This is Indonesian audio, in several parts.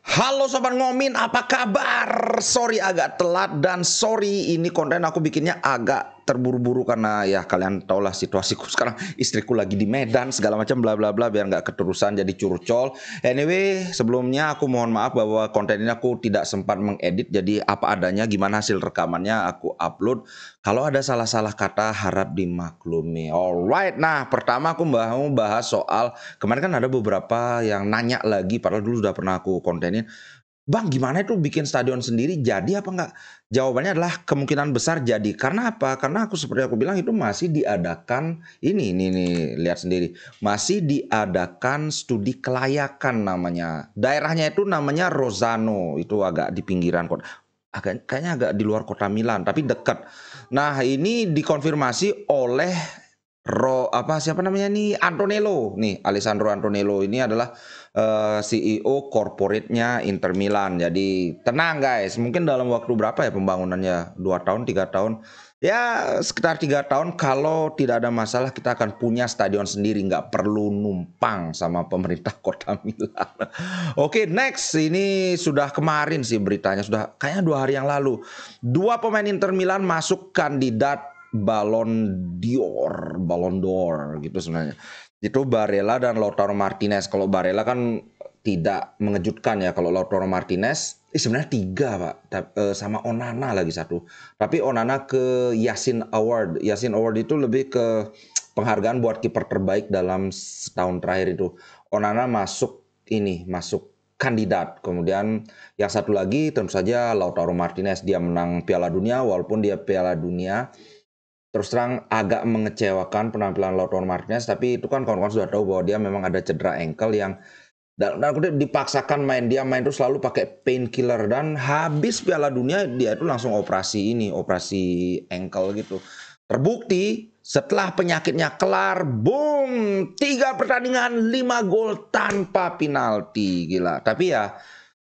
Halo sobat ngomin, apa kabar? Sorry agak telat dan sorry ini konten aku bikinnya agak terburu-buru karena ya kalian tau lah situasiku sekarang istriku lagi di Medan segala macam bla bla bla biar nggak keterusan jadi curcol. Anyway, sebelumnya aku mohon maaf bahwa konten ini aku tidak sempat mengedit jadi apa adanya gimana hasil rekamannya aku upload. Kalau ada salah-salah kata harap dimaklumi. Alright, nah pertama aku mau bahas soal kemarin kan ada beberapa yang nanya lagi padahal dulu sudah pernah aku kontenin Bang gimana itu bikin stadion sendiri jadi apa enggak? Jawabannya adalah kemungkinan besar jadi. Karena apa? Karena aku seperti aku bilang itu masih diadakan ini ini nih lihat sendiri. Masih diadakan studi kelayakan namanya. Daerahnya itu namanya Rosano. Itu agak di pinggiran kota. Agak, kayaknya agak di luar kota Milan tapi dekat. Nah, ini dikonfirmasi oleh Ro apa siapa namanya nih Antonello nih Alessandro Antonello ini adalah uh, eh, CEO corporate-nya Inter Milan. Jadi tenang guys, mungkin dalam waktu berapa ya pembangunannya? Dua tahun, tiga tahun. Ya sekitar tiga tahun kalau tidak ada masalah kita akan punya stadion sendiri, nggak perlu numpang sama pemerintah kota Milan. Oke okay, next ini sudah kemarin sih beritanya sudah kayaknya dua hari yang lalu dua pemain Inter Milan masuk kandidat balon dior balon d'Or gitu sebenarnya. Itu Barella dan Lautaro Martinez. Kalau Barella kan tidak mengejutkan ya kalau Lautaro Martinez eh, sebenarnya tiga pak eh, sama Onana lagi satu tapi Onana ke Yasin Award Yasin Award itu lebih ke penghargaan buat kiper terbaik dalam setahun terakhir itu Onana masuk ini masuk kandidat kemudian yang satu lagi tentu saja Lautaro Martinez dia menang Piala Dunia walaupun dia Piala Dunia terus terang agak mengecewakan penampilan Lautaro Martinez tapi itu kan kawan-kawan sudah tahu bahwa dia memang ada cedera ankle yang dan aku dipaksakan main dia main terus selalu pakai painkiller dan habis Piala Dunia dia itu langsung operasi ini operasi ankle gitu terbukti setelah penyakitnya kelar boom tiga pertandingan lima gol tanpa penalti gila tapi ya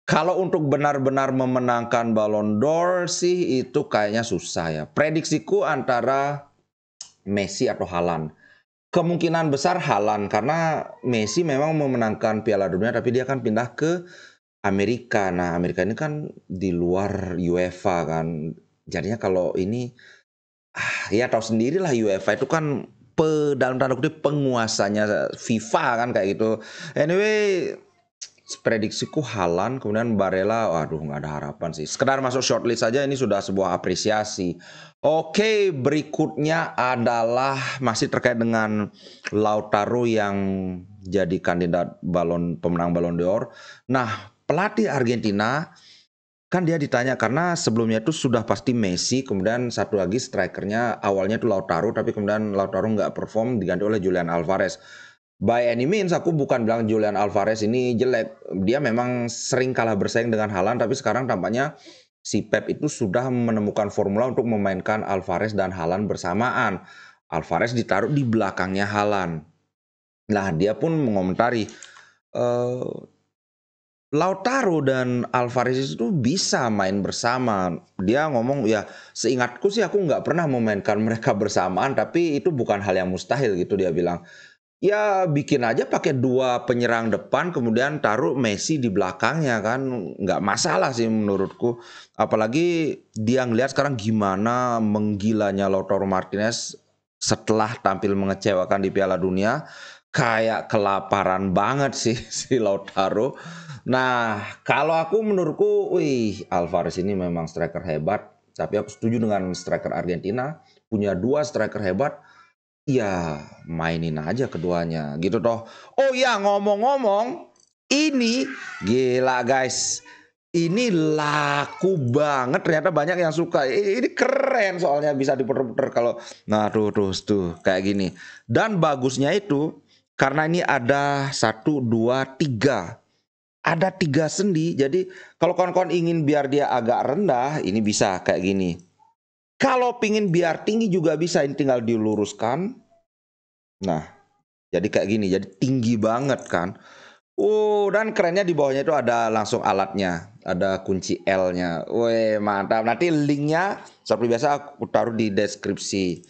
kalau untuk benar-benar memenangkan Ballon d'Or sih itu kayaknya susah ya. Prediksiku antara Messi atau Halan. Kemungkinan besar Halan karena Messi memang memenangkan Piala Dunia tapi dia akan pindah ke Amerika. Nah, Amerika ini kan di luar UEFA kan. Jadinya kalau ini ah, ya tahu sendirilah UEFA itu kan pe dalam tanda kutip penguasanya FIFA kan kayak gitu. Anyway, prediksiku Halan kemudian Barela, waduh nggak ada harapan sih sekedar masuk shortlist saja ini sudah sebuah apresiasi oke berikutnya adalah masih terkait dengan Lautaro yang jadi kandidat balon pemenang balon d'Or nah pelatih Argentina kan dia ditanya karena sebelumnya itu sudah pasti Messi kemudian satu lagi strikernya awalnya itu Lautaro tapi kemudian Lautaro nggak perform diganti oleh Julian Alvarez by any means aku bukan bilang Julian Alvarez ini jelek. Dia memang sering kalah bersaing dengan Halan tapi sekarang tampaknya si Pep itu sudah menemukan formula untuk memainkan Alvarez dan Halan bersamaan. Alvarez ditaruh di belakangnya Halan. Nah, dia pun mengomentari e, Lautaro dan Alvarez itu bisa main bersama. Dia ngomong ya seingatku sih aku nggak pernah memainkan mereka bersamaan, tapi itu bukan hal yang mustahil gitu dia bilang. Ya bikin aja pakai dua penyerang depan kemudian taruh Messi di belakangnya kan nggak masalah sih menurutku apalagi dia ngelihat sekarang gimana menggilanya Lautaro Martinez setelah tampil mengecewakan di Piala Dunia kayak kelaparan banget sih si Lautaro. Nah, kalau aku menurutku wih Alvarez ini memang striker hebat tapi aku setuju dengan striker Argentina punya dua striker hebat Ya mainin aja keduanya gitu toh. Oh ya ngomong-ngomong, ini gila guys. Ini laku banget ternyata banyak yang suka. Ini keren soalnya bisa diputer-puter kalau nah tuh terus tuh kayak gini. Dan bagusnya itu karena ini ada satu dua tiga ada tiga sendi jadi kalau kawan-kawan ingin biar dia agak rendah ini bisa kayak gini kalau pingin biar tinggi juga bisa, ini tinggal diluruskan. Nah, jadi kayak gini, jadi tinggi banget kan. Uh, dan kerennya di bawahnya itu ada langsung alatnya, ada kunci L-nya. Wih, mantap. Nanti linknya seperti biasa aku taruh di deskripsi.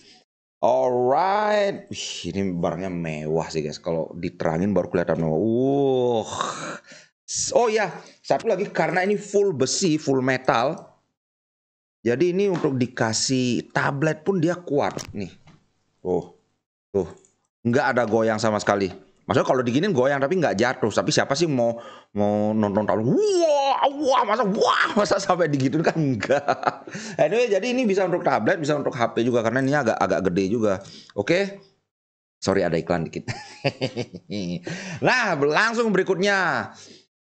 Alright, Wih, ini barangnya mewah sih guys. Kalau diterangin baru kelihatan mewah. Uh. Oh ya, satu lagi karena ini full besi, full metal. Jadi ini untuk dikasih tablet pun dia kuat nih. Tuh. tuh. Enggak ada goyang sama sekali. Maksudnya kalau diginin goyang tapi nggak jatuh. Tapi siapa sih mau mau nonton tablet? Wah, wah, masa wah, masa sampai digituin kan enggak. Anyway, jadi ini bisa untuk tablet, bisa untuk HP juga karena ini agak agak gede juga. Oke. Okay? Sorry ada iklan dikit. nah, langsung berikutnya.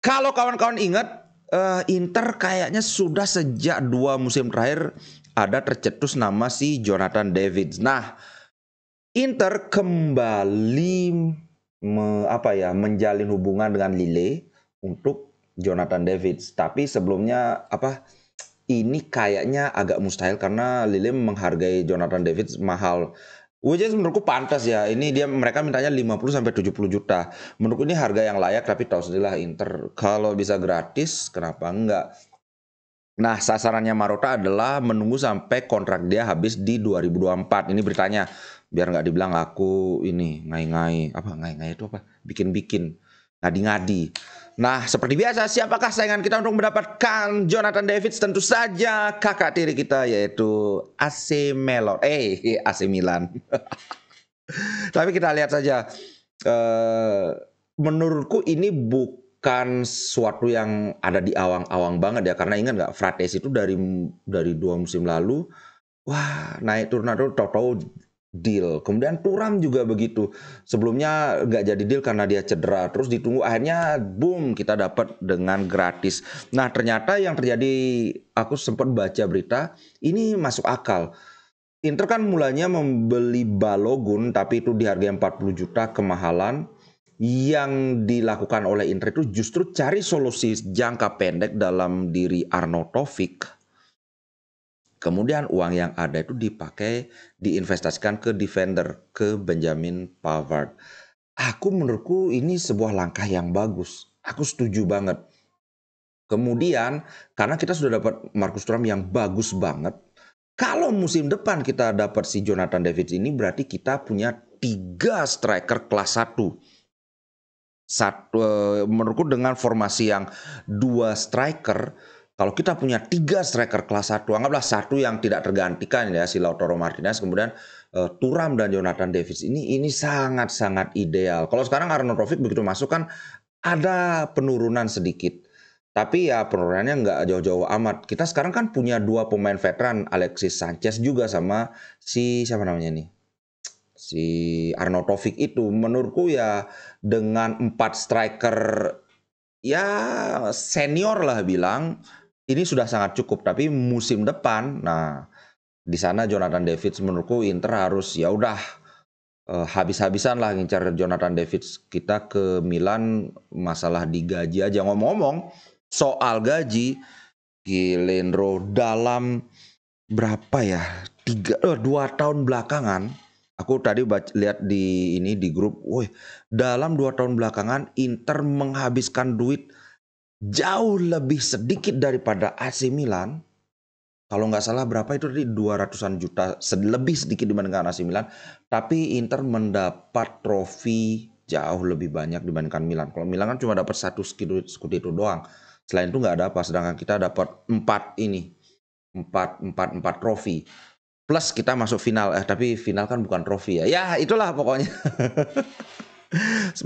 Kalau kawan-kawan ingat uh, Inter kayaknya sudah sejak dua musim terakhir ada tercetus nama si Jonathan David. Nah, Inter kembali me, apa ya menjalin hubungan dengan Lille untuk Jonathan David. Tapi sebelumnya apa ini kayaknya agak mustahil karena Lille menghargai Jonathan David mahal. Wajah menurutku pantas ya. Ini dia mereka mintanya 50 sampai 70 juta. Menurutku ini harga yang layak tapi tahu sendirilah Inter kalau bisa gratis kenapa enggak? Nah, sasarannya Marota adalah menunggu sampai kontrak dia habis di 2024. Ini beritanya biar nggak dibilang aku ini ngai-ngai apa ngai-ngai itu apa bikin-bikin ngadi-ngadi. Nah, seperti biasa, siapakah saingan kita untuk mendapatkan Jonathan Davids? Tentu saja kakak tiri kita yaitu AC Melon. Eh, AC Milan. Tapi kita lihat saja. Eh, menurutku ini bukan suatu yang ada di awang-awang banget ya. Karena ingat nggak, Frates itu dari dari dua musim lalu, wah naik turun-turun, tau-tau deal. Kemudian Turam juga begitu. Sebelumnya nggak jadi deal karena dia cedera. Terus ditunggu akhirnya boom kita dapat dengan gratis. Nah ternyata yang terjadi aku sempat baca berita ini masuk akal. Inter kan mulanya membeli Balogun tapi itu di harga 40 juta kemahalan. Yang dilakukan oleh Inter itu justru cari solusi jangka pendek dalam diri Arno Taufik Kemudian uang yang ada itu dipakai diinvestasikan ke defender, ke Benjamin Pavard. Aku menurutku ini sebuah langkah yang bagus. Aku setuju banget. Kemudian karena kita sudah dapat Marcus Thuram yang bagus banget, kalau musim depan kita dapat si Jonathan David ini berarti kita punya tiga striker kelas 1. Satu, eh, menurutku dengan formasi yang dua striker, kalau kita punya tiga striker kelas 1, anggaplah satu yang tidak tergantikan ya si Lautaro Martinez, kemudian uh, eh, Turam dan Jonathan Davis ini ini sangat-sangat ideal. Kalau sekarang Arnautovic begitu masuk kan ada penurunan sedikit. Tapi ya penurunannya nggak jauh-jauh amat. Kita sekarang kan punya dua pemain veteran, Alexis Sanchez juga sama si siapa namanya nih? Si Arnautovic itu menurutku ya dengan empat striker ya senior lah bilang ini sudah sangat cukup tapi musim depan nah di sana Jonathan David menurutku Inter harus ya udah eh, habis-habisan lah ngincar Jonathan David kita ke Milan masalah digaji aja ngomong-ngomong soal gaji Gilendro dalam berapa ya tiga oh, dua tahun belakangan aku tadi baca, lihat di ini di grup woi dalam dua tahun belakangan Inter menghabiskan duit jauh lebih sedikit daripada AC Milan. Kalau nggak salah berapa itu tadi 200-an juta, lebih sedikit dibandingkan AC Milan. Tapi Inter mendapat trofi jauh lebih banyak dibandingkan Milan. Kalau Milan kan cuma dapat satu skudet itu doang. Selain itu nggak ada apa. Sedangkan kita dapat empat ini, empat empat empat trofi. Plus kita masuk final, eh tapi final kan bukan trofi ya. Ya itulah pokoknya.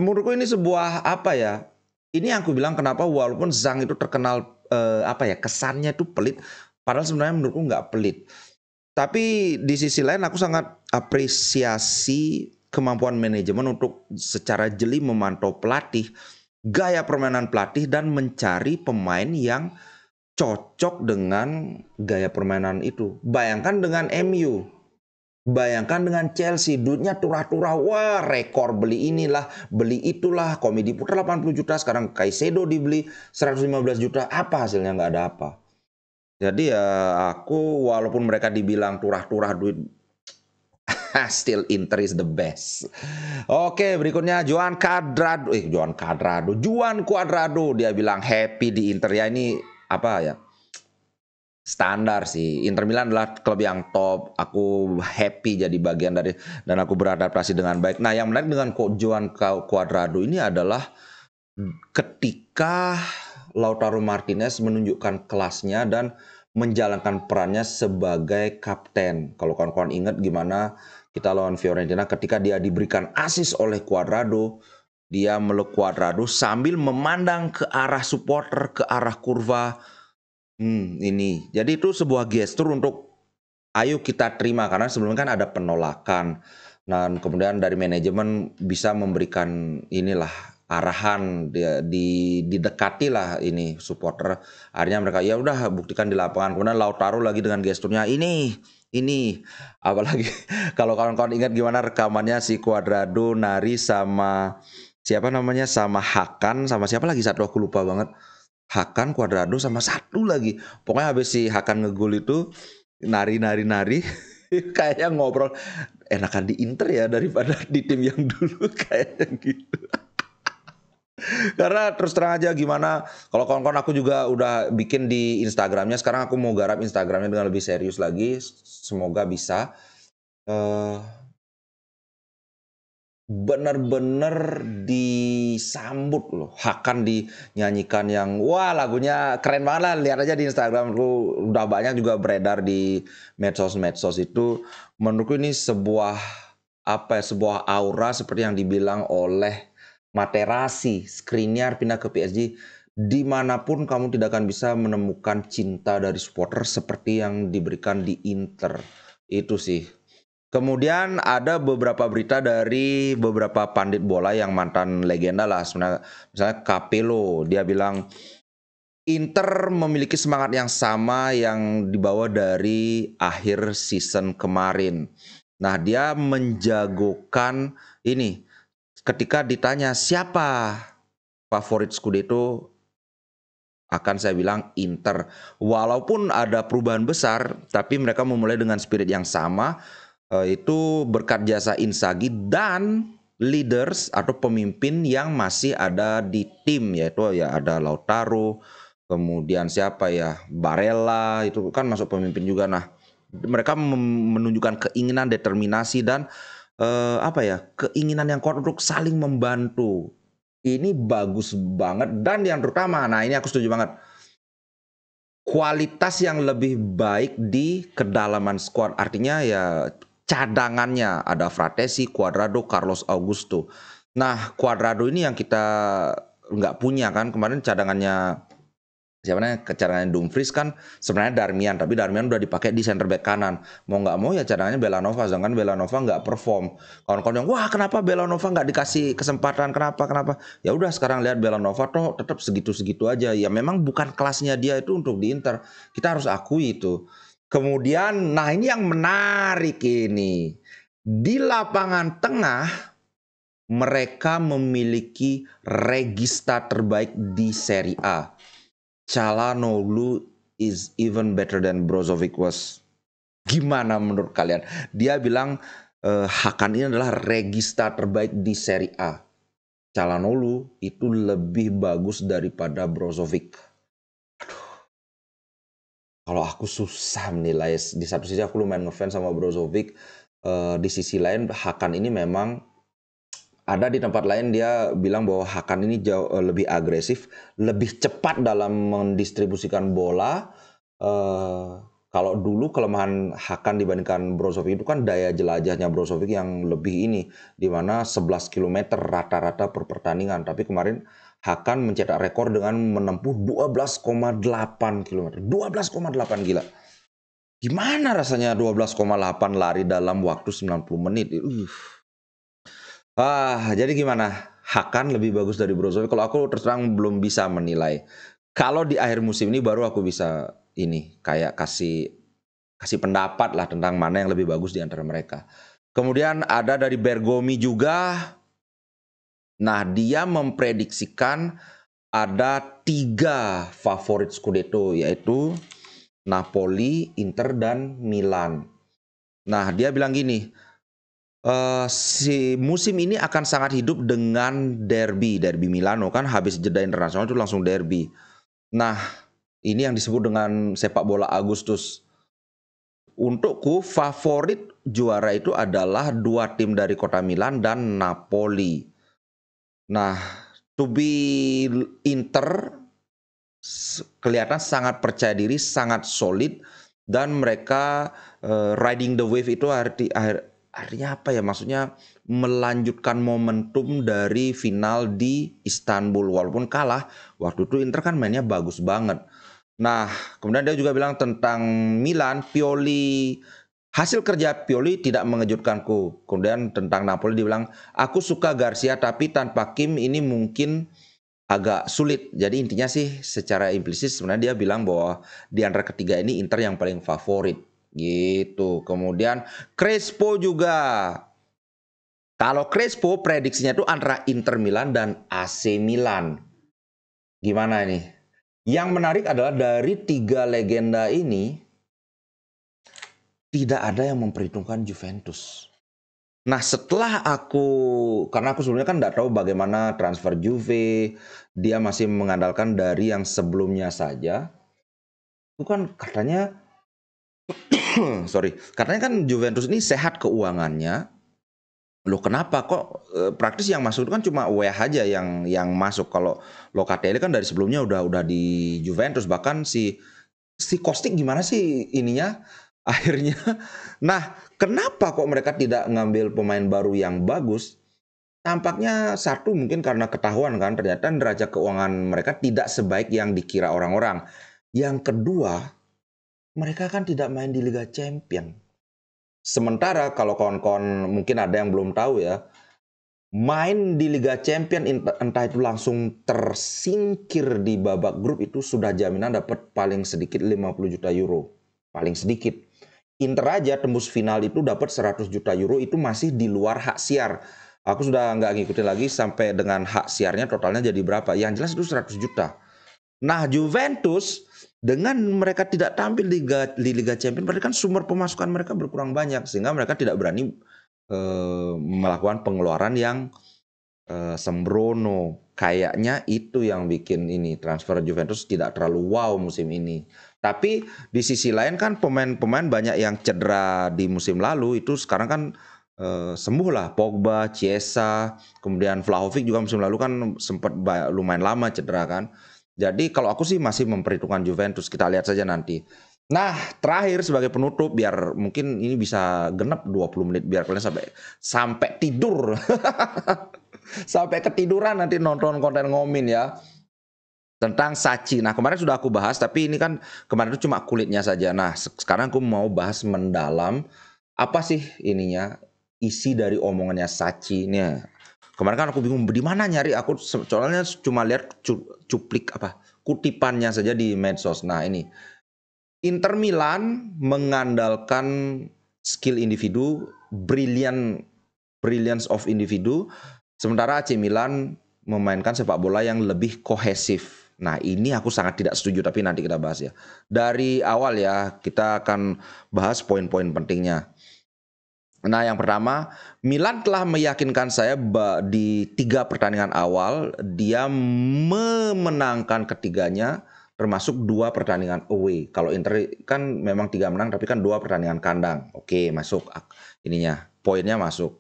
Menurutku ini sebuah apa ya? ini yang aku bilang kenapa walaupun Zhang itu terkenal eh, apa ya kesannya itu pelit, padahal sebenarnya menurutku nggak pelit. Tapi di sisi lain aku sangat apresiasi kemampuan manajemen untuk secara jeli memantau pelatih, gaya permainan pelatih dan mencari pemain yang cocok dengan gaya permainan itu. Bayangkan dengan MU Bayangkan dengan Chelsea, duitnya turah-turah, wah rekor beli inilah, beli itulah, komedi putra 80 juta, sekarang Kaisedo dibeli 115 juta, apa hasilnya nggak ada apa. Jadi ya aku walaupun mereka dibilang turah-turah duit, still Inter is the best. Oke berikutnya Juan Cadrado, eh Juan Cadrado, Juan Cuadrado dia bilang happy di Inter ya ini apa ya standar sih. Inter Milan adalah klub yang top. Aku happy jadi bagian dari dan aku beradaptasi dengan baik. Nah, yang menarik dengan Joan Cuadrado ini adalah hmm, ketika Lautaro Martinez menunjukkan kelasnya dan menjalankan perannya sebagai kapten. Kalau kawan-kawan ingat gimana kita lawan Fiorentina ketika dia diberikan asis oleh Cuadrado, dia meluk Cuadrado sambil memandang ke arah supporter, ke arah kurva Hmm, ini. Jadi itu sebuah gestur untuk ayo kita terima karena sebelumnya kan ada penolakan. Dan kemudian dari manajemen bisa memberikan inilah arahan di, di didekati ini supporter. Akhirnya mereka ya udah buktikan di lapangan. Kemudian Lautaro lagi dengan gesturnya ini ini apalagi kalau kawan-kawan ingat gimana rekamannya si Cuadrado nari sama siapa namanya sama Hakan sama siapa lagi satu aku lupa banget Hakan Cuadrado sama satu lagi. Pokoknya habis si Hakan ngegul itu nari-nari-nari kayaknya ngobrol enakan di Inter ya daripada di tim yang dulu kayaknya gitu. Karena terus terang aja gimana kalau kawan-kawan aku juga udah bikin di Instagramnya. Sekarang aku mau garap Instagramnya dengan lebih serius lagi. Semoga bisa. Uh, bener-bener disambut loh. Hakan dinyanyikan yang wah lagunya keren banget lah. Lihat aja di Instagram lu udah banyak juga beredar di medsos-medsos itu. Menurutku ini sebuah apa ya sebuah aura seperti yang dibilang oleh Materasi, Skriniar pindah ke PSG. Dimanapun kamu tidak akan bisa menemukan cinta dari supporter seperti yang diberikan di Inter. Itu sih Kemudian ada beberapa berita dari beberapa pandit bola yang mantan legenda lah sebenarnya misalnya Capello dia bilang Inter memiliki semangat yang sama yang dibawa dari akhir season kemarin. Nah, dia menjagokan ini ketika ditanya siapa favorit Scudetto akan saya bilang Inter. Walaupun ada perubahan besar, tapi mereka memulai dengan spirit yang sama Eh, itu berkat jasa Insagi dan leaders atau pemimpin yang masih ada di tim yaitu ya ada Lautaro, kemudian siapa ya Barella itu kan masuk pemimpin juga nah mereka menunjukkan keinginan determinasi dan eh, apa ya keinginan yang kuat untuk saling membantu ini bagus banget dan yang terutama nah ini aku setuju banget kualitas yang lebih baik di kedalaman squad artinya ya cadangannya ada Fratesi, Cuadrado, Carlos Augusto. Nah, Cuadrado ini yang kita nggak punya kan kemarin cadangannya siapa namanya cadangannya Dumfries kan sebenarnya Darmian tapi Darmian udah dipakai di center back kanan mau nggak mau ya cadangannya Belanova sedangkan Belanova nggak perform kawan-kawan yang wah kenapa Belanova nggak dikasih kesempatan kenapa kenapa ya udah sekarang lihat Belanova toh tetap segitu-segitu aja ya memang bukan kelasnya dia itu untuk di Inter kita harus akui itu Kemudian, nah ini yang menarik ini. Di lapangan tengah, mereka memiliki regista terbaik di Serie A. Calhanoglu is even better than Brozovic was. Gimana menurut kalian? Dia bilang eh, Hakan ini adalah regista terbaik di Serie A. Calhanoglu itu lebih bagus daripada Brozovic kalau aku susah menilai di satu sisi aku lumayan ngefans sama Brozovic uh, di sisi lain Hakan ini memang ada di tempat lain dia bilang bahwa Hakan ini jauh uh, lebih agresif, lebih cepat dalam mendistribusikan bola. Uh, kalau dulu kelemahan Hakan dibandingkan Brozovic itu kan daya jelajahnya Brozovic yang lebih ini, di mana 11 km rata-rata per pertandingan. Tapi kemarin Hakan mencetak rekor dengan menempuh 12,8 km. 12,8 gila. Gimana rasanya 12,8 lari dalam waktu 90 menit? Uff. Ah, jadi gimana? Hakan lebih bagus dari Brozovic. Kalau aku terserang belum bisa menilai. Kalau di akhir musim ini baru aku bisa ini kayak kasih kasih pendapat lah tentang mana yang lebih bagus di antara mereka. Kemudian ada dari Bergomi juga Nah, dia memprediksikan ada tiga favorit Scudetto, yaitu Napoli, Inter, dan Milan. Nah, dia bilang gini, e, si musim ini akan sangat hidup dengan derby, derby Milano kan habis jeda internasional itu langsung derby. Nah, ini yang disebut dengan sepak bola Agustus. Untukku favorit juara itu adalah dua tim dari kota Milan dan Napoli. Nah, to be Inter kelihatan sangat percaya diri, sangat solid dan mereka uh, riding the wave itu arti artinya apa ya? Maksudnya melanjutkan momentum dari final di Istanbul walaupun kalah. Waktu itu Inter kan mainnya bagus banget. Nah, kemudian dia juga bilang tentang Milan, Pioli Hasil kerja Pioli tidak mengejutkanku. Kemudian tentang Napoli dibilang, aku suka Garcia tapi tanpa Kim ini mungkin agak sulit. Jadi intinya sih secara implisit sebenarnya dia bilang bahwa di antara ketiga ini Inter yang paling favorit. Gitu. Kemudian Crespo juga. Kalau Crespo prediksinya itu antara Inter Milan dan AC Milan. Gimana ini? Yang menarik adalah dari tiga legenda ini, tidak ada yang memperhitungkan Juventus. Nah setelah aku, karena aku sebelumnya kan tidak tahu bagaimana transfer Juve, dia masih mengandalkan dari yang sebelumnya saja. Itu kan katanya, sorry, katanya kan Juventus ini sehat keuangannya. Loh kenapa kok eh, praktis yang masuk itu kan cuma Weah aja yang yang masuk kalau Locatelli kan dari sebelumnya udah udah di Juventus bahkan si si Kostik gimana sih ininya akhirnya nah kenapa kok mereka tidak ngambil pemain baru yang bagus tampaknya satu mungkin karena ketahuan kan ternyata neraca keuangan mereka tidak sebaik yang dikira orang-orang yang kedua mereka kan tidak main di Liga Champion sementara kalau kawan-kawan mungkin ada yang belum tahu ya main di Liga Champion entah itu langsung tersingkir di babak grup itu sudah jaminan dapat paling sedikit 50 juta euro paling sedikit Inter aja tembus final itu dapat 100 juta euro itu masih di luar hak siar. Aku sudah nggak ngikutin lagi sampai dengan hak siarnya totalnya jadi berapa. Yang jelas itu 100 juta. Nah Juventus dengan mereka tidak tampil di Liga, di Liga Champions berarti kan sumber pemasukan mereka berkurang banyak sehingga mereka tidak berani eh, melakukan pengeluaran yang eh, sembrono. Kayaknya itu yang bikin ini transfer Juventus tidak terlalu wow musim ini. Tapi di sisi lain kan pemain-pemain banyak yang cedera di musim lalu itu sekarang kan e, sembuh lah Pogba, Chiesa, kemudian Vlahovic juga musim lalu kan sempat lumayan lama cedera kan. Jadi kalau aku sih masih memperhitungkan Juventus, kita lihat saja nanti. Nah, terakhir sebagai penutup biar mungkin ini bisa genap 20 menit biar kalian sampai sampai tidur. sampai ketiduran nanti nonton konten ngomin ya tentang saci. Nah, kemarin sudah aku bahas tapi ini kan kemarin itu cuma kulitnya saja. Nah, sekarang aku mau bahas mendalam apa sih ininya isi dari omongannya saci ini. Kemarin kan aku bingung di mana nyari aku soalnya cuma lihat cuplik apa kutipannya saja di medsos. Nah, ini Inter Milan mengandalkan skill individu, brilliant brilliance of individu, sementara AC Milan memainkan sepak bola yang lebih kohesif Nah, ini aku sangat tidak setuju, tapi nanti kita bahas ya. Dari awal ya, kita akan bahas poin-poin pentingnya. Nah, yang pertama, Milan telah meyakinkan saya di tiga pertandingan awal, dia memenangkan ketiganya, termasuk dua pertandingan away. Kalau Inter kan memang tiga menang, tapi kan dua pertandingan kandang. Oke, masuk ininya, poinnya masuk.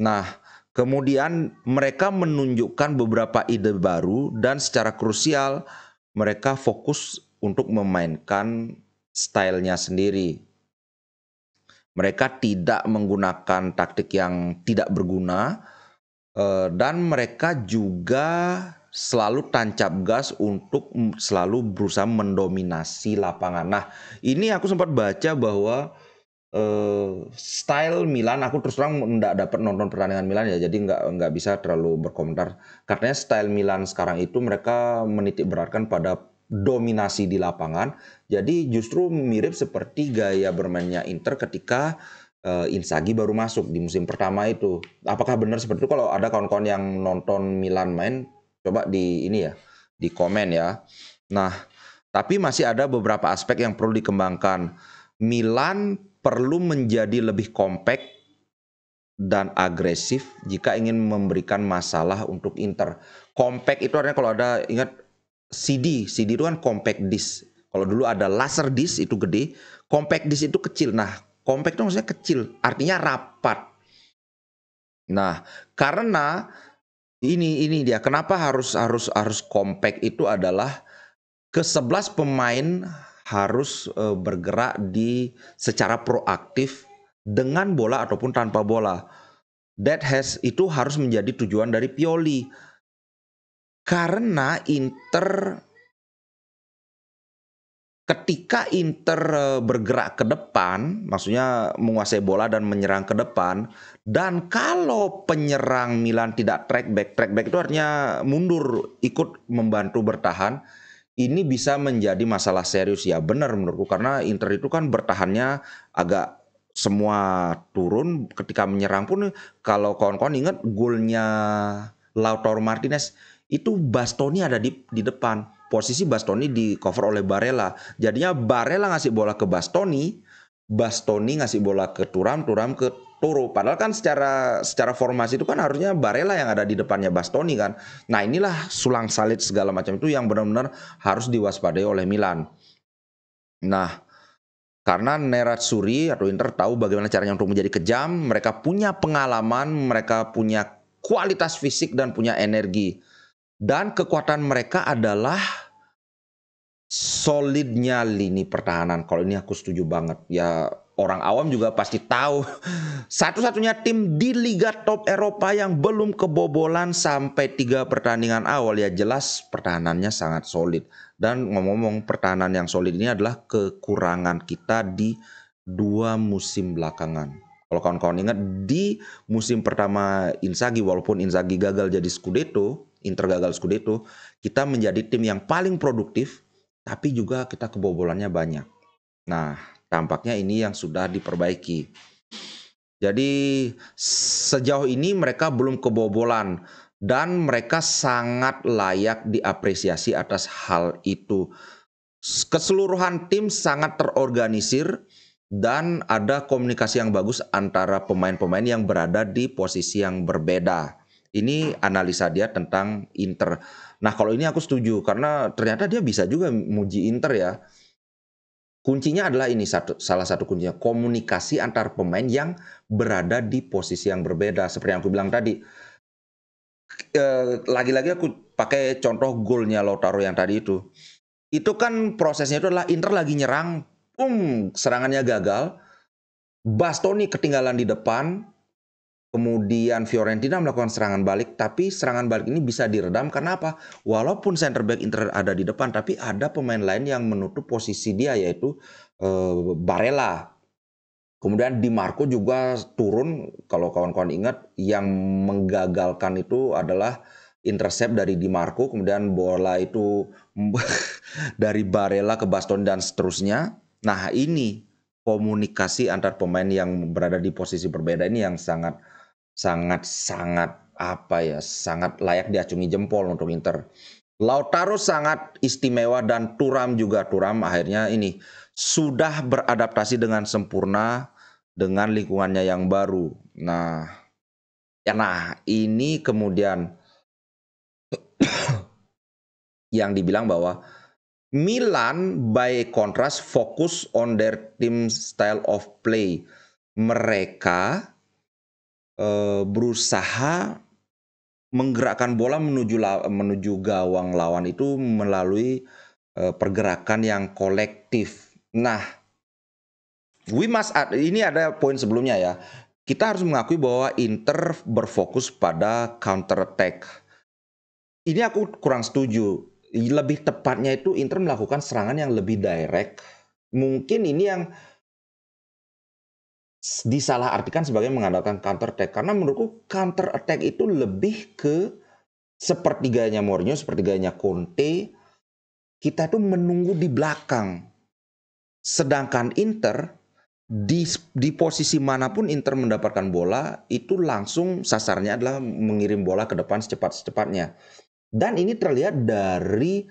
Nah, Kemudian mereka menunjukkan beberapa ide baru dan secara krusial mereka fokus untuk memainkan stylenya sendiri. Mereka tidak menggunakan taktik yang tidak berguna eh, dan mereka juga selalu tancap gas untuk selalu berusaha mendominasi lapangan. Nah, ini aku sempat baca bahwa uh, style Milan aku terus terang nggak dapat nonton pertandingan Milan ya jadi nggak nggak bisa terlalu berkomentar karena style Milan sekarang itu mereka menitik beratkan pada dominasi di lapangan jadi justru mirip seperti gaya bermainnya Inter ketika uh, Inzaghi baru masuk di musim pertama itu apakah benar seperti itu kalau ada kawan-kawan yang nonton Milan main coba di ini ya di komen ya nah tapi masih ada beberapa aspek yang perlu dikembangkan Milan perlu menjadi lebih kompak dan agresif jika ingin memberikan masalah untuk Inter. Kompak itu artinya kalau ada ingat CD, CD itu kan compact disc. Kalau dulu ada laser disc itu gede, compact disc itu kecil. Nah, compact itu maksudnya kecil, artinya rapat. Nah, karena ini ini dia kenapa harus harus harus compact itu adalah ke-11 pemain harus uh, bergerak di secara proaktif dengan bola ataupun tanpa bola. That has itu harus menjadi tujuan dari Pioli. Karena Inter ketika Inter eh, bergerak ke depan, maksudnya menguasai bola dan menyerang ke depan, dan kalau penyerang Milan tidak track back, track back itu artinya mundur ikut membantu bertahan, ini bisa menjadi masalah serius ya benar menurutku karena Inter itu kan bertahannya agak semua turun ketika menyerang pun kalau kawan-kawan ingat golnya Lautaro Martinez itu Bastoni ada di di depan posisi Bastoni di cover oleh Barella jadinya Barella ngasih bola ke Bastoni Bastoni ngasih bola ke Turam Turam ke Toro. Padahal kan secara secara formasi itu kan harusnya Barella yang ada di depannya Bastoni kan. Nah inilah sulang salit segala macam itu yang benar-benar harus diwaspadai oleh Milan. Nah karena Nerazzurri atau Inter tahu bagaimana caranya untuk menjadi kejam, mereka punya pengalaman, mereka punya kualitas fisik dan punya energi. Dan kekuatan mereka adalah solidnya lini pertahanan. Kalau ini aku setuju banget. Ya orang awam juga pasti tahu satu-satunya tim di liga top Eropa yang belum kebobolan sampai tiga pertandingan awal ya jelas pertahanannya sangat solid dan ngomong-ngomong pertahanan yang solid ini adalah kekurangan kita di dua musim belakangan kalau kawan-kawan ingat di musim pertama Inzaghi walaupun Inzaghi gagal jadi Scudetto Inter gagal Scudetto kita menjadi tim yang paling produktif tapi juga kita kebobolannya banyak nah Tampaknya ini yang sudah diperbaiki. Jadi sejauh ini mereka belum kebobolan dan mereka sangat layak diapresiasi atas hal itu. Keseluruhan tim sangat terorganisir dan ada komunikasi yang bagus antara pemain-pemain yang berada di posisi yang berbeda. Ini analisa dia tentang Inter. Nah, kalau ini aku setuju karena ternyata dia bisa juga muji Inter ya. Kuncinya adalah ini satu, salah satu kuncinya komunikasi antar pemain yang berada di posisi yang berbeda. Seperti yang aku bilang tadi, lagi-lagi eh, aku pakai contoh golnya Lautaro yang tadi itu. Itu kan prosesnya itu adalah Inter lagi nyerang, pum, serangannya gagal. Bastoni ketinggalan di depan, Kemudian Fiorentina melakukan serangan balik, tapi serangan balik ini bisa diredam karena apa? Walaupun center back Inter ada di depan, tapi ada pemain lain yang menutup posisi dia yaitu e, Barella. Kemudian Di Marco juga turun, kalau kawan-kawan ingat, yang menggagalkan itu adalah intercept dari Di Marco, kemudian bola itu dari Barella ke Baston dan seterusnya. Nah ini komunikasi antar pemain yang berada di posisi berbeda ini yang sangat sangat-sangat apa ya, sangat layak diacungi jempol untuk Inter. Lautaro sangat istimewa dan Turam juga Turam akhirnya ini sudah beradaptasi dengan sempurna dengan lingkungannya yang baru. Nah, ya nah ini kemudian yang dibilang bahwa Milan by contrast fokus on their team style of play. Mereka Eh, berusaha menggerakkan bola menuju menuju gawang lawan itu melalui eh, pergerakan yang kolektif. Nah, we must add, ini ada poin sebelumnya ya. Kita harus mengakui bahwa Inter berfokus pada counter attack. Ini aku kurang setuju. Lebih tepatnya itu Inter melakukan serangan yang lebih direct. Mungkin ini yang disalahartikan sebagai mengandalkan counter attack karena menurutku counter attack itu lebih ke sepertiganya Mourinho, sepertiganya Conte kita tuh menunggu di belakang. Sedangkan Inter di di posisi manapun Inter mendapatkan bola itu langsung sasarnya adalah mengirim bola ke depan secepat-cepatnya. Dan ini terlihat dari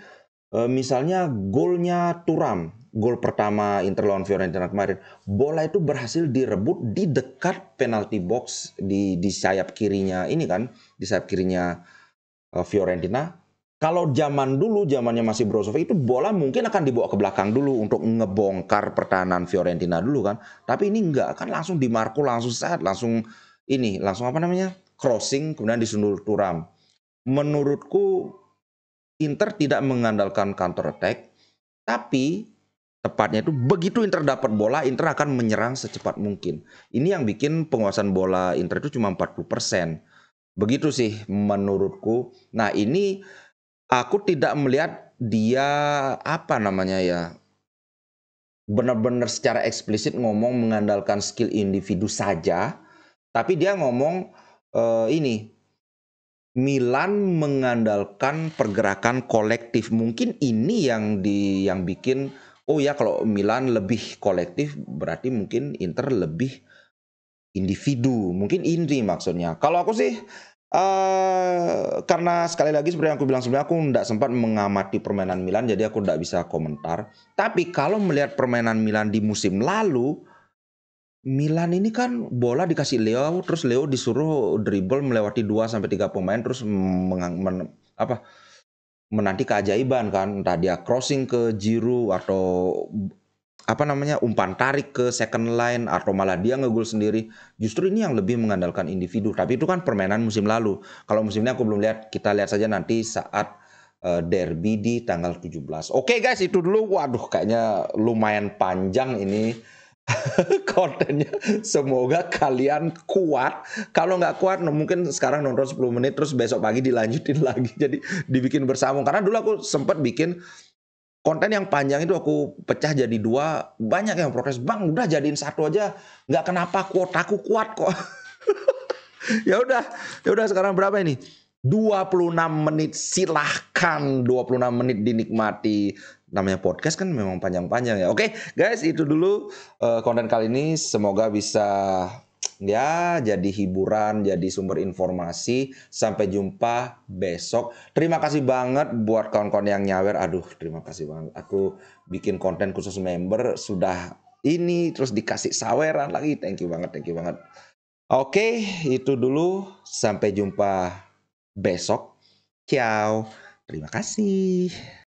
eh, misalnya golnya Turam gol pertama Inter lawan Fiorentina kemarin, bola itu berhasil direbut di dekat penalti box di di sayap kirinya ini kan, di sayap kirinya uh, Fiorentina. Kalau zaman dulu, zamannya masih Brozovic itu bola mungkin akan dibawa ke belakang dulu untuk ngebongkar pertahanan Fiorentina dulu kan. Tapi ini enggak, kan langsung di Marco langsung saat langsung ini, langsung apa namanya? crossing kemudian disundul Turam. Menurutku Inter tidak mengandalkan counter attack, tapi Tepatnya itu begitu Inter dapat bola, Inter akan menyerang secepat mungkin. Ini yang bikin penguasaan bola Inter itu cuma 40%. Begitu sih menurutku. Nah, ini aku tidak melihat dia apa namanya ya benar-benar secara eksplisit ngomong mengandalkan skill individu saja, tapi dia ngomong uh, ini Milan mengandalkan pergerakan kolektif. Mungkin ini yang di yang bikin oh ya kalau Milan lebih kolektif berarti mungkin Inter lebih individu mungkin Indri maksudnya kalau aku sih Uh, karena sekali lagi seperti yang aku bilang sebelumnya, aku tidak sempat mengamati permainan Milan jadi aku tidak bisa komentar. Tapi kalau melihat permainan Milan di musim lalu, Milan ini kan bola dikasih Leo terus Leo disuruh dribble melewati 2 sampai tiga pemain terus mengang, men, apa menanti keajaiban kan entah dia crossing ke Jiru atau apa namanya umpan tarik ke second line atau malah dia ngegul sendiri justru ini yang lebih mengandalkan individu tapi itu kan permainan musim lalu kalau musim ini aku belum lihat kita lihat saja nanti saat eh, derby di tanggal 17 oke okay guys itu dulu waduh kayaknya lumayan panjang ini kontennya semoga kalian kuat kalau nggak kuat mungkin sekarang nonton 10 menit terus besok pagi dilanjutin lagi jadi dibikin bersama. karena dulu aku sempat bikin konten yang panjang itu aku pecah jadi dua banyak yang protes bang udah jadiin satu aja nggak kenapa kuotaku kuat kok ya udah ya udah sekarang berapa ini 26 menit silahkan 26 menit dinikmati namanya podcast kan memang panjang-panjang ya. Oke, okay, guys, itu dulu uh, konten kali ini semoga bisa ya jadi hiburan, jadi sumber informasi. Sampai jumpa besok. Terima kasih banget buat kawan-kawan yang nyawer. Aduh, terima kasih banget. Aku bikin konten khusus member sudah ini terus dikasih saweran lagi. Thank you banget, thank you banget. Oke, okay, itu dulu. Sampai jumpa besok. Ciao. Terima kasih.